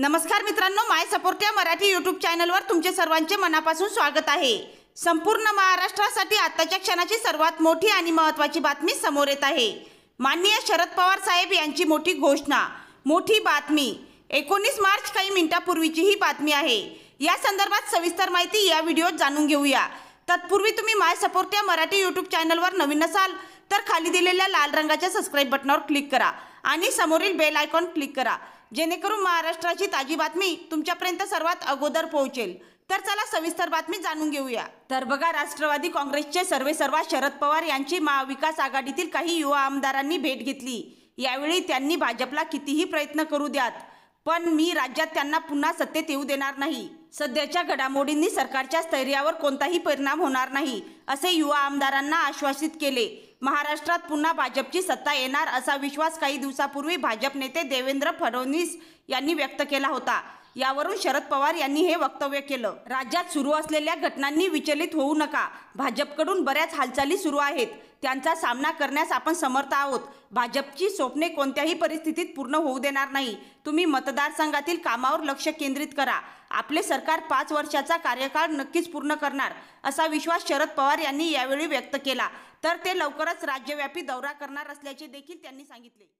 नमस्कार मित्रांनो माय सपोर्ट या मराठी यूट्यूब चॅनलवर तुमचे सर्वांचे मनापासून स्वागत आहे संपूर्ण महाराष्ट्रासाठी आताच्या क्षणाची सर्वात मोठी आणि महत्त्वाची बातमी समोर येत आहे माननीय शरद पवार साहेब यांची मोठी घोषणा मोठी बातमी एकोणीस मार्च काही मिनिटापूर्वीची ही बातमी आहे या संदर्भात सविस्तर माहिती या व्हिडिओत जाणून घेऊया तत्पूर्वी तुम्ही माय सपोर्ट या मराठी यूट्यूब चॅनलवर नवीन असाल तर खाली दिलेल्या लाल रंगाच्या सबस्क्राईब बटनावर क्लिक करा आणि समोरील बेल आयकॉन क्लिक करा जेणेकरून महाराष्ट्राची ताजी बातमी तुमच्यापर्यंत सर्वात अगोदर पोहोचेल तर चला सविस्तर बातमी जाणून घेऊया तर बघा राष्ट्रवादी काँग्रेसचे सर्वे सर्वेसर्वा शरद पवार यांची महाविकास आघाडीतील काही युवा आमदारांनी भेट घेतली यावेळी त्यांनी भाजपला कितीही प्रयत्न करू द्यात पण मी राज्यात त्यांना पुन्हा सत्तेत येऊ देणार नाही सध्याच्या घडामोडींनी सरकारच्या स्थैर्यावर कोणताही परिणाम होणार नाही असे युवा आमदारांना आश्वासित केले महाराष्ट्रात पुन्हा भाजपची सत्ता येणार असा विश्वास काही दिवसापूर्वी भाजप नेते देवेंद्र फडणवीस यांनी व्यक्त केला होता यावरून शरद पवार यांनी हे वक्तव्य केलं राज्यात सुरू असलेल्या घटनांनी विचलित होऊ नका भाजपकडून बऱ्याच हालचाली सुरू आहेत त्यांचा सामना करण्यास आपण समर्थ आहोत भाजपची स्वप्ने कोणत्याही परिस्थितीत पूर्ण होऊ देणार नाही तुम्ही मतदारसंघातील कामावर लक्ष केंद्रित करा आपले सरकार पाच वर्षाचा कार्यकाळ नक्कीच पूर्ण करणार असा विश्वास शरद पवार यांनी यावेळी व्यक्त केला तर ते लवकरच राज्यव्यापी दौरा करणार असल्याचे देखील त्यांनी सांगितले